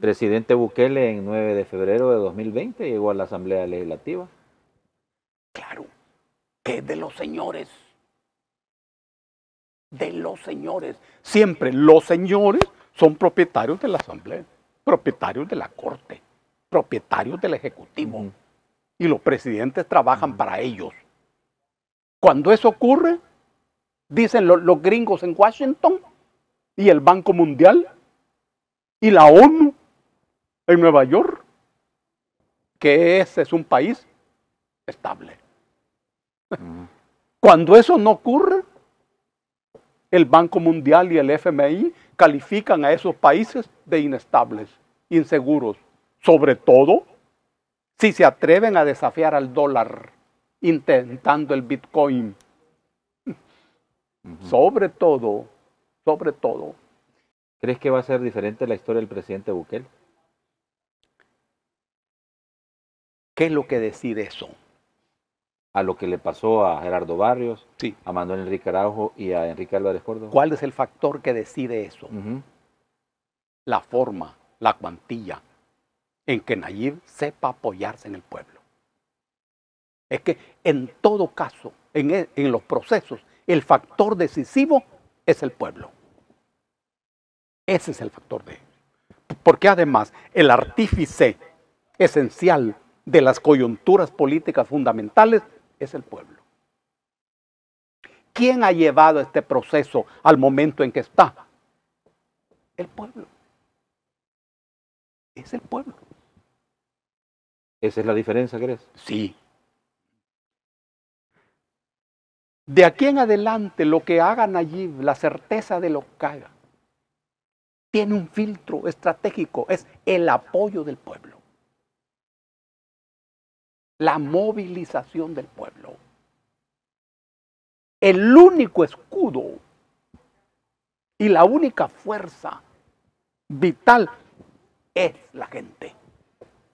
Presidente Bukele en 9 de febrero de 2020 llegó a la Asamblea Legislativa. Claro, que de los señores. De los señores. Siempre los señores son propietarios de la Asamblea, propietarios de la Corte, propietarios del Ejecutivo. Y los presidentes trabajan para ellos. Cuando eso ocurre, dicen los gringos en Washington y el Banco Mundial y la ONU en Nueva York que ese es un país estable. Cuando eso no ocurre, el Banco Mundial y el FMI califican a esos países de inestables, inseguros, sobre todo si se atreven a desafiar al dólar intentando el Bitcoin. Sobre todo, sobre todo. ¿Crees que va a ser diferente la historia del presidente Bukele? ¿Qué es lo que decide eso? A lo que le pasó a Gerardo Barrios, a Manuel Enrique Araujo y a Enrique Álvarez Córdoba. ¿Cuál es el factor que decide eso? La forma, la cuantía en que Nayib sepa apoyarse en el pueblo. Es que en todo caso, en, e, en los procesos, el factor decisivo es el pueblo. Ese es el factor de. Porque además el artífice esencial de las coyunturas políticas fundamentales es el pueblo. ¿Quién ha llevado este proceso al momento en que está? El pueblo. Es el pueblo. ¿Esa es la diferencia, crees? Sí. De aquí en adelante, lo que hagan allí, la certeza de lo que haga, tiene un filtro estratégico, es el apoyo del pueblo la movilización del pueblo. El único escudo y la única fuerza vital es la gente.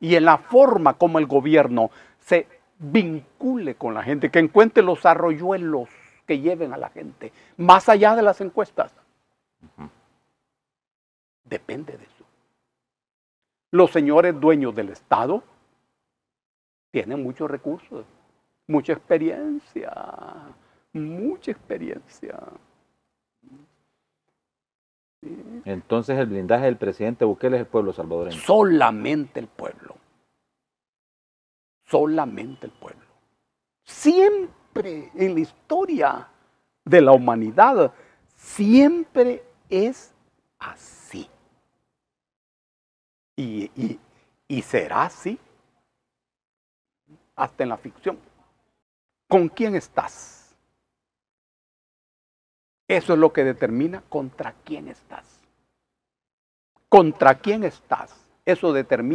Y en la forma como el gobierno se vincule con la gente, que encuentre los arroyuelos que lleven a la gente, más allá de las encuestas. Depende de eso. Los señores dueños del Estado tiene muchos recursos, mucha experiencia, mucha experiencia. Entonces el blindaje del presidente Bukele es el pueblo salvadoreño. Solamente el pueblo. Solamente el pueblo. Siempre en la historia de la humanidad, siempre es así. y será así hasta en la ficción. ¿Con quién estás? Eso es lo que determina contra quién estás. ¿Contra quién estás? Eso determina